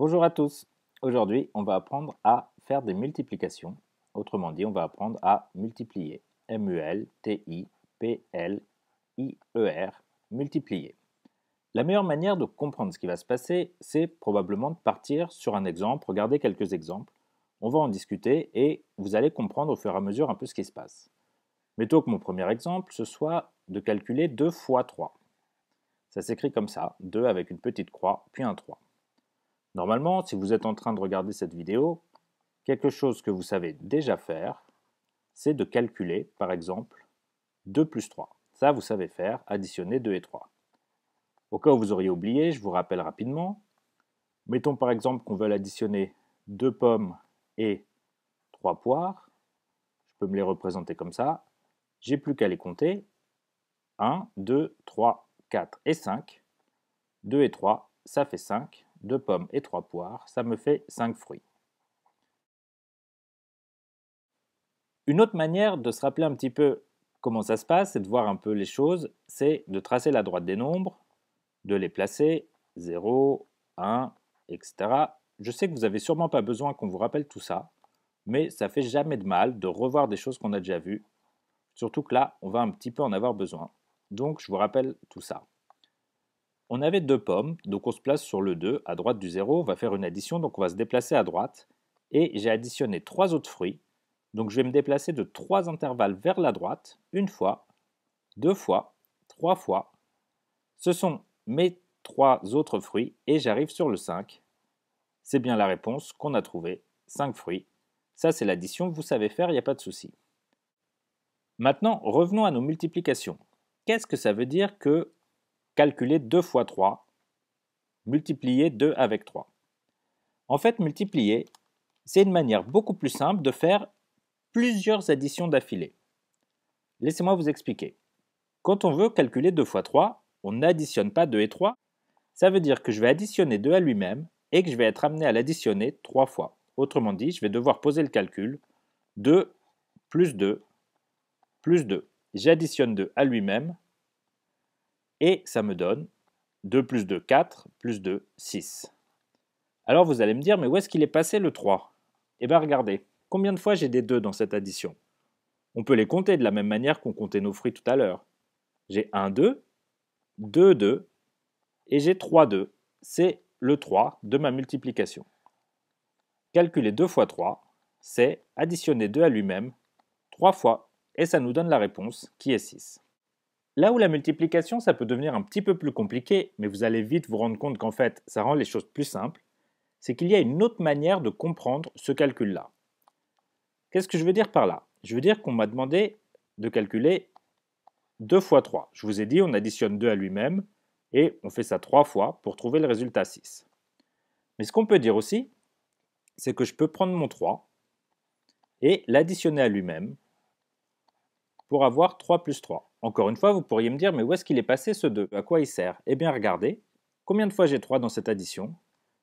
Bonjour à tous. Aujourd'hui, on va apprendre à faire des multiplications. Autrement dit, on va apprendre à multiplier. M-U-L-T-I-P-L-I-E-R, multiplier. La meilleure manière de comprendre ce qui va se passer, c'est probablement de partir sur un exemple, regarder quelques exemples. On va en discuter et vous allez comprendre au fur et à mesure un peu ce qui se passe. Mettons que mon premier exemple, ce soit de calculer 2 fois 3. Ça s'écrit comme ça, 2 avec une petite croix, puis un 3. Normalement, si vous êtes en train de regarder cette vidéo, quelque chose que vous savez déjà faire, c'est de calculer, par exemple, 2 plus 3. Ça, vous savez faire, additionner 2 et 3. Au cas où vous auriez oublié, je vous rappelle rapidement. Mettons par exemple qu'on veut additionner 2 pommes et 3 poires. Je peux me les représenter comme ça. J'ai plus qu'à les compter. 1, 2, 3, 4 et 5. 2 et 3, ça fait 5 deux pommes et trois poires, ça me fait cinq fruits. Une autre manière de se rappeler un petit peu comment ça se passe et de voir un peu les choses, c'est de tracer la droite des nombres, de les placer 0, 1, etc. Je sais que vous n'avez sûrement pas besoin qu'on vous rappelle tout ça, mais ça fait jamais de mal de revoir des choses qu'on a déjà vues, surtout que là, on va un petit peu en avoir besoin. Donc, je vous rappelle tout ça. On avait deux pommes, donc on se place sur le 2, à droite du 0, on va faire une addition, donc on va se déplacer à droite. Et j'ai additionné trois autres fruits, donc je vais me déplacer de trois intervalles vers la droite, une fois, deux fois, trois fois. Ce sont mes trois autres fruits et j'arrive sur le 5. C'est bien la réponse qu'on a trouvée, 5 fruits. Ça c'est l'addition, vous savez faire, il n'y a pas de souci. Maintenant, revenons à nos multiplications. Qu'est-ce que ça veut dire que Calculer 2 fois 3, multiplier 2 avec 3. En fait, multiplier, c'est une manière beaucoup plus simple de faire plusieurs additions d'affilée. Laissez-moi vous expliquer. Quand on veut calculer 2 fois 3, on n'additionne pas 2 et 3. Ça veut dire que je vais additionner 2 à lui-même et que je vais être amené à l'additionner 3 fois. Autrement dit, je vais devoir poser le calcul 2 plus 2 plus 2. J'additionne 2 à lui-même et ça me donne 2 plus 2, 4, plus 2, 6. Alors vous allez me dire, mais où est-ce qu'il est passé le 3 Eh bien regardez, combien de fois j'ai des 2 dans cette addition On peut les compter de la même manière qu'on comptait nos fruits tout à l'heure. J'ai 1, 2, 2, 2, et j'ai 3, 2. C'est le 3 de ma multiplication. Calculer 2 fois 3, c'est additionner 2 à lui-même 3 fois, et ça nous donne la réponse qui est 6. Là où la multiplication, ça peut devenir un petit peu plus compliqué, mais vous allez vite vous rendre compte qu'en fait, ça rend les choses plus simples, c'est qu'il y a une autre manière de comprendre ce calcul-là. Qu'est-ce que je veux dire par là Je veux dire qu'on m'a demandé de calculer 2 fois 3. Je vous ai dit, on additionne 2 à lui-même, et on fait ça 3 fois pour trouver le résultat 6. Mais ce qu'on peut dire aussi, c'est que je peux prendre mon 3 et l'additionner à lui-même, pour avoir 3 plus 3. Encore une fois, vous pourriez me dire, mais où est-ce qu'il est passé ce 2 À quoi il sert Eh bien, regardez, combien de fois j'ai 3 dans cette addition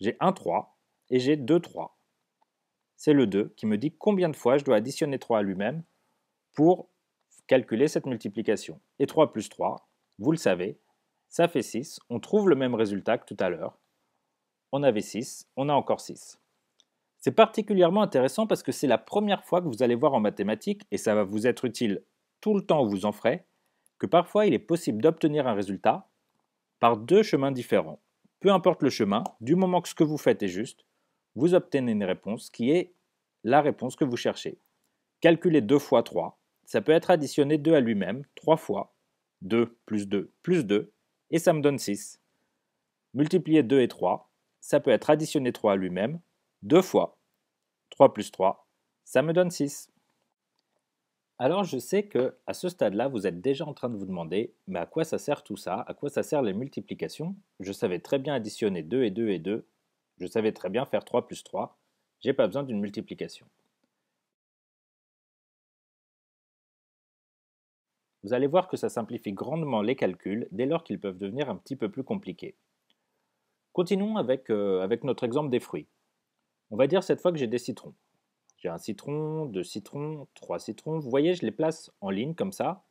J'ai 1 3 et j'ai 2 3. C'est le 2 qui me dit combien de fois je dois additionner 3 à lui-même pour calculer cette multiplication. Et 3 plus 3, vous le savez, ça fait 6. On trouve le même résultat que tout à l'heure. On avait 6, on a encore 6. C'est particulièrement intéressant parce que c'est la première fois que vous allez voir en mathématiques, et ça va vous être utile tout le temps où vous en ferez que parfois il est possible d'obtenir un résultat par deux chemins différents. Peu importe le chemin, du moment que ce que vous faites est juste, vous obtenez une réponse qui est la réponse que vous cherchez. Calculer 2 fois 3, ça peut être additionné 2 à lui-même, 3 fois 2 plus 2 plus 2, et ça me donne 6. Multiplier 2 et 3, ça peut être additionné 3 à lui-même, 2 fois 3 plus 3, ça me donne 6. Alors je sais que à ce stade-là, vous êtes déjà en train de vous demander mais à quoi ça sert tout ça À quoi ça sert les multiplications Je savais très bien additionner 2 et 2 et 2. Je savais très bien faire 3 plus 3. J'ai pas besoin d'une multiplication. Vous allez voir que ça simplifie grandement les calculs dès lors qu'ils peuvent devenir un petit peu plus compliqués. Continuons avec, euh, avec notre exemple des fruits. On va dire cette fois que j'ai des citrons. J'ai un citron, deux citrons, trois citrons. Vous voyez, je les place en ligne comme ça.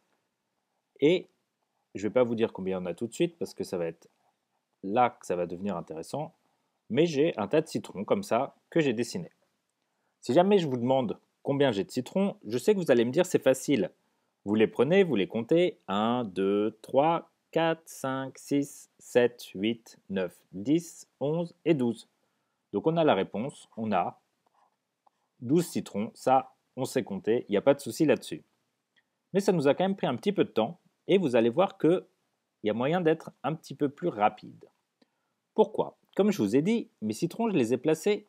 Et je ne vais pas vous dire combien il y en a tout de suite parce que ça va être là que ça va devenir intéressant. Mais j'ai un tas de citrons comme ça que j'ai dessiné. Si jamais je vous demande combien j'ai de citrons, je sais que vous allez me dire c'est facile. Vous les prenez, vous les comptez. 1, 2, 3, 4, 5, 6, 7, 8, 9, 10, 11 et 12. Donc on a la réponse, on a 12 citrons, ça, on sait compter, il n'y a pas de souci là-dessus. Mais ça nous a quand même pris un petit peu de temps, et vous allez voir qu'il y a moyen d'être un petit peu plus rapide. Pourquoi Comme je vous ai dit, mes citrons, je les ai placés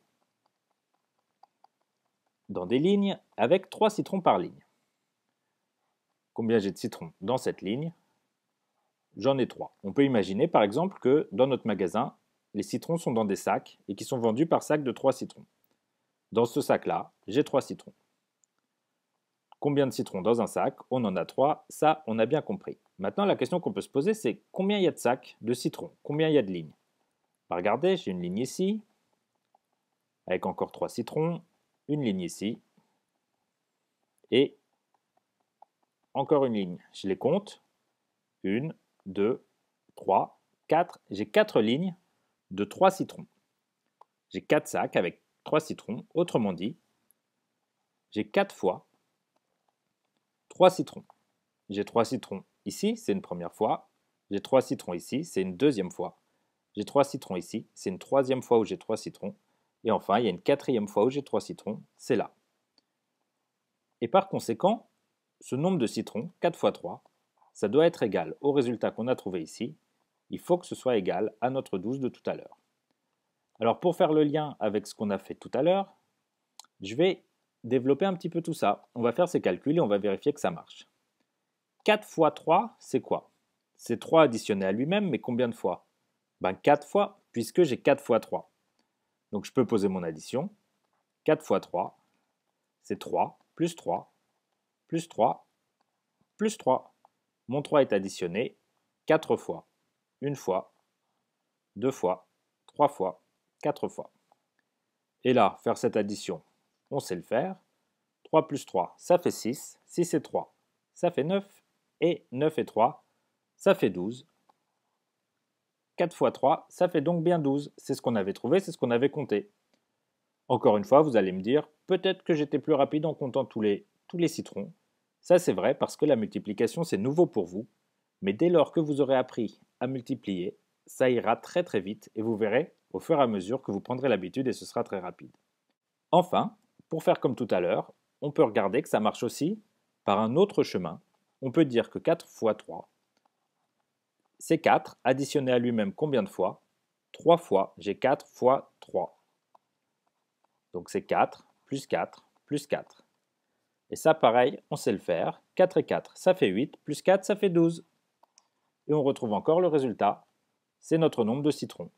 dans des lignes avec 3 citrons par ligne. Combien j'ai de citrons dans cette ligne J'en ai 3. On peut imaginer par exemple que dans notre magasin, les citrons sont dans des sacs et qui sont vendus par sac de 3 citrons. Dans ce sac-là, j'ai trois citrons. Combien de citrons dans un sac On en a trois, ça on a bien compris. Maintenant la question qu'on peut se poser c'est combien il y a de sacs de citrons Combien il y a de lignes bah, Regardez, j'ai une ligne ici, avec encore trois citrons, une ligne ici, et encore une ligne. Je les compte, une, deux, trois, quatre. J'ai quatre lignes de trois citrons. J'ai quatre sacs avec 3 citrons. Autrement dit, j'ai 4 fois 3 citrons. J'ai 3 citrons ici, c'est une première fois. J'ai 3 citrons ici, c'est une deuxième fois. J'ai 3 citrons ici, c'est une troisième fois où j'ai 3 citrons. Et enfin, il y a une quatrième fois où j'ai 3 citrons, c'est là. Et par conséquent, ce nombre de citrons, 4 fois 3, ça doit être égal au résultat qu'on a trouvé ici. Il faut que ce soit égal à notre 12 de tout à l'heure. Alors pour faire le lien avec ce qu'on a fait tout à l'heure, je vais développer un petit peu tout ça. On va faire ces calculs et on va vérifier que ça marche. 4 fois 3, c'est quoi C'est 3 additionné à lui-même, mais combien de fois Ben 4 fois, puisque j'ai 4 fois 3. Donc je peux poser mon addition. 4 fois 3, c'est 3, plus 3, plus 3, plus 3. Mon 3 est additionné 4 fois. Une fois, 2 fois, 3 fois, 4 fois. Et là, faire cette addition, on sait le faire. 3 plus 3, ça fait 6. 6 et 3, ça fait 9. Et 9 et 3, ça fait 12. 4 fois 3, ça fait donc bien 12. C'est ce qu'on avait trouvé, c'est ce qu'on avait compté. Encore une fois, vous allez me dire, peut-être que j'étais plus rapide en comptant tous les, tous les citrons. Ça c'est vrai parce que la multiplication c'est nouveau pour vous, mais dès lors que vous aurez appris à multiplier, ça ira très très vite et vous verrez, au fur et à mesure que vous prendrez l'habitude et ce sera très rapide. Enfin, pour faire comme tout à l'heure, on peut regarder que ça marche aussi par un autre chemin. On peut dire que 4 fois 3, c'est 4 additionné à lui-même combien de fois 3 fois, j'ai 4 fois 3. Donc c'est 4 plus 4 plus 4. Et ça, pareil, on sait le faire. 4 et 4, ça fait 8, plus 4, ça fait 12. Et on retrouve encore le résultat. C'est notre nombre de citrons.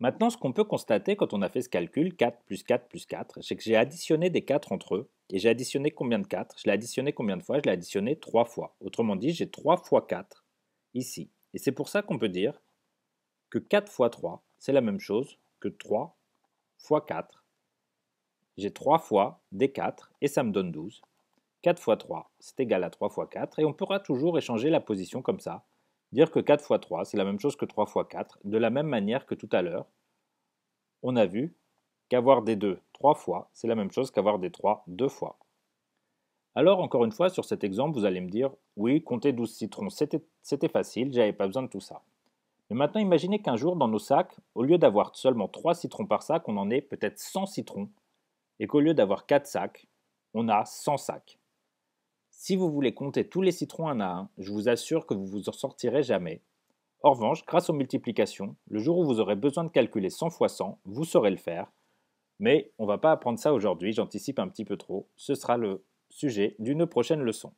Maintenant, ce qu'on peut constater quand on a fait ce calcul, 4 plus 4 plus 4, c'est que j'ai additionné des 4 entre eux. Et j'ai additionné combien de 4 Je l'ai additionné combien de fois Je l'ai additionné 3 fois. Autrement dit, j'ai 3 fois 4 ici. Et c'est pour ça qu'on peut dire que 4 fois 3, c'est la même chose que 3 fois 4. J'ai 3 fois des 4 et ça me donne 12. 4 fois 3, c'est égal à 3 fois 4. Et on pourra toujours échanger la position comme ça dire que 4 x 3, c'est la même chose que 3 x 4, de la même manière que tout à l'heure, on a vu qu'avoir des 2 3 fois, c'est la même chose qu'avoir des 3 2 fois. Alors, encore une fois, sur cet exemple, vous allez me dire « Oui, compter 12 citrons, c'était facile, j'avais pas besoin de tout ça. » Mais maintenant, imaginez qu'un jour, dans nos sacs, au lieu d'avoir seulement 3 citrons par sac, on en ait peut-être 100 citrons, et qu'au lieu d'avoir 4 sacs, on a 100 sacs. Si vous voulez compter tous les citrons un à un, je vous assure que vous vous en sortirez jamais. En revanche, grâce aux multiplications, le jour où vous aurez besoin de calculer 100 fois 100, vous saurez le faire. Mais on ne va pas apprendre ça aujourd'hui, j'anticipe un petit peu trop. Ce sera le sujet d'une prochaine leçon.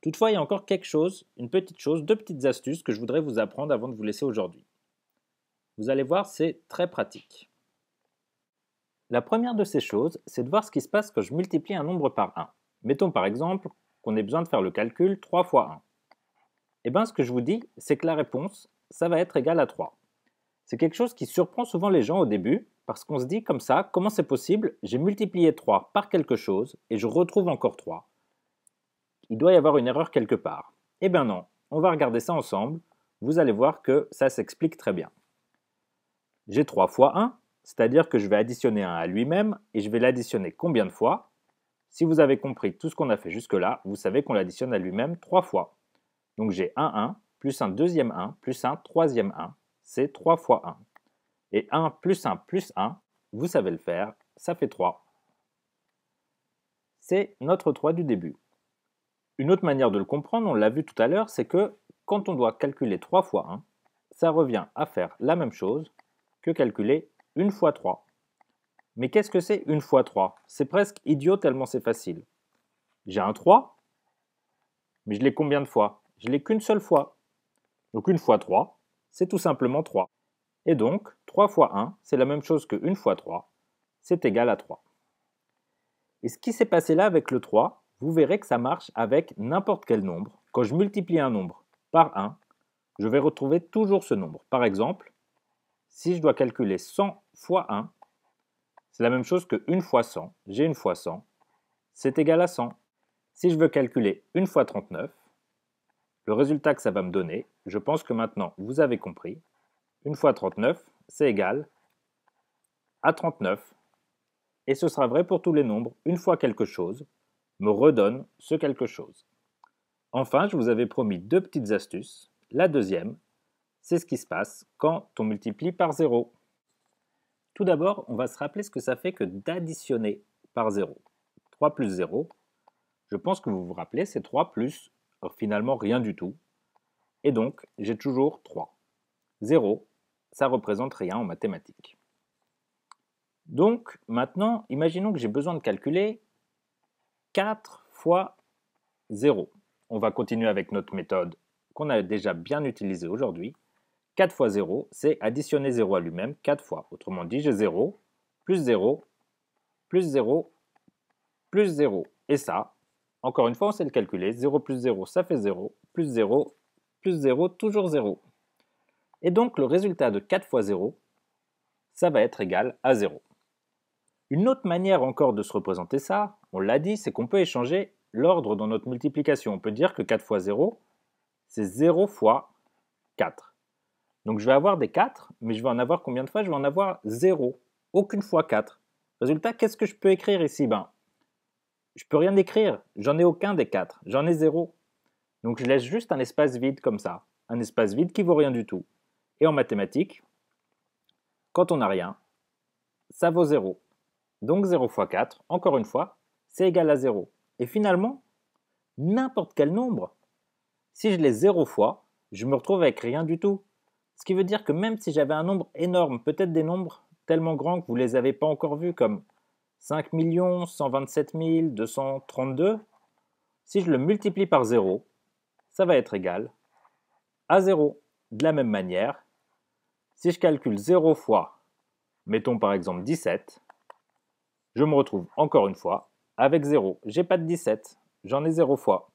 Toutefois, il y a encore quelque chose, une petite chose, deux petites astuces que je voudrais vous apprendre avant de vous laisser aujourd'hui. Vous allez voir, c'est très pratique. La première de ces choses, c'est de voir ce qui se passe quand je multiplie un nombre par 1. Mettons par exemple qu'on ait besoin de faire le calcul 3 fois 1. Eh bien, ce que je vous dis, c'est que la réponse, ça va être égal à 3. C'est quelque chose qui surprend souvent les gens au début, parce qu'on se dit comme ça, comment c'est possible J'ai multiplié 3 par quelque chose et je retrouve encore 3. Il doit y avoir une erreur quelque part. Eh bien non, on va regarder ça ensemble. Vous allez voir que ça s'explique très bien. J'ai 3 fois 1, c'est-à-dire que je vais additionner 1 à lui-même et je vais l'additionner combien de fois si vous avez compris tout ce qu'on a fait jusque-là, vous savez qu'on l'additionne à lui-même 3 fois. Donc j'ai 1, 1, plus un deuxième 1, plus un troisième 1, c'est 3 fois 1. Et 1 plus 1 plus 1, vous savez le faire, ça fait 3. C'est notre 3 du début. Une autre manière de le comprendre, on l'a vu tout à l'heure, c'est que quand on doit calculer 3 fois 1, ça revient à faire la même chose que calculer 1 fois 3. Mais qu'est-ce que c'est une fois 3 C'est presque idiot tellement c'est facile. J'ai un 3, mais je l'ai combien de fois Je l'ai qu'une seule fois. Donc une fois 3, c'est tout simplement 3. Et donc, 3 fois 1, c'est la même chose que une fois 3, c'est égal à 3. Et ce qui s'est passé là avec le 3, vous verrez que ça marche avec n'importe quel nombre. Quand je multiplie un nombre par 1, je vais retrouver toujours ce nombre. Par exemple, si je dois calculer 100 fois 1, c'est la même chose que 1 fois 100, j'ai 1 fois 100, c'est égal à 100. Si je veux calculer 1 fois 39, le résultat que ça va me donner, je pense que maintenant vous avez compris, 1 fois 39, c'est égal à 39. Et ce sera vrai pour tous les nombres, une fois quelque chose me redonne ce quelque chose. Enfin, je vous avais promis deux petites astuces. La deuxième, c'est ce qui se passe quand on multiplie par 0. Tout d'abord, on va se rappeler ce que ça fait que d'additionner par 0. 3 plus 0, je pense que vous vous rappelez, c'est 3 plus finalement rien du tout. Et donc, j'ai toujours 3. 0, ça représente rien en mathématiques. Donc, maintenant, imaginons que j'ai besoin de calculer 4 fois 0. On va continuer avec notre méthode qu'on a déjà bien utilisée aujourd'hui. 4 fois 0, c'est additionner 0 à lui-même 4 fois. Autrement dit, j'ai 0, plus 0, plus 0, plus 0. Et ça, encore une fois, on sait le calculer. 0 plus 0, ça fait 0, plus 0, plus 0, toujours 0. Et donc, le résultat de 4 fois 0, ça va être égal à 0. Une autre manière encore de se représenter ça, on l'a dit, c'est qu'on peut échanger l'ordre dans notre multiplication. On peut dire que 4 fois 0, c'est 0 fois 4. Donc je vais avoir des 4, mais je vais en avoir combien de fois Je vais en avoir 0. Aucune fois 4. Résultat, qu'est-ce que je peux écrire ici ben, Je peux rien écrire. J'en ai aucun des 4. J'en ai 0. Donc je laisse juste un espace vide comme ça. Un espace vide qui vaut rien du tout. Et en mathématiques, quand on n'a rien, ça vaut 0. Donc 0 fois 4, encore une fois, c'est égal à 0. Et finalement, n'importe quel nombre, si je l'ai 0 fois, je me retrouve avec rien du tout. Ce qui veut dire que même si j'avais un nombre énorme, peut-être des nombres tellement grands que vous ne les avez pas encore vus, comme 5 127 232, si je le multiplie par 0, ça va être égal à 0. De la même manière, si je calcule 0 fois, mettons par exemple 17, je me retrouve encore une fois avec 0. J'ai pas de 17, j'en ai 0 fois.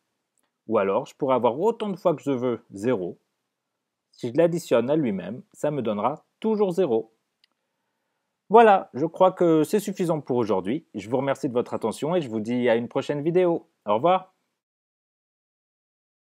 Ou alors, je pourrais avoir autant de fois que je veux 0, si je l'additionne à lui-même, ça me donnera toujours 0. Voilà, je crois que c'est suffisant pour aujourd'hui. Je vous remercie de votre attention et je vous dis à une prochaine vidéo. Au revoir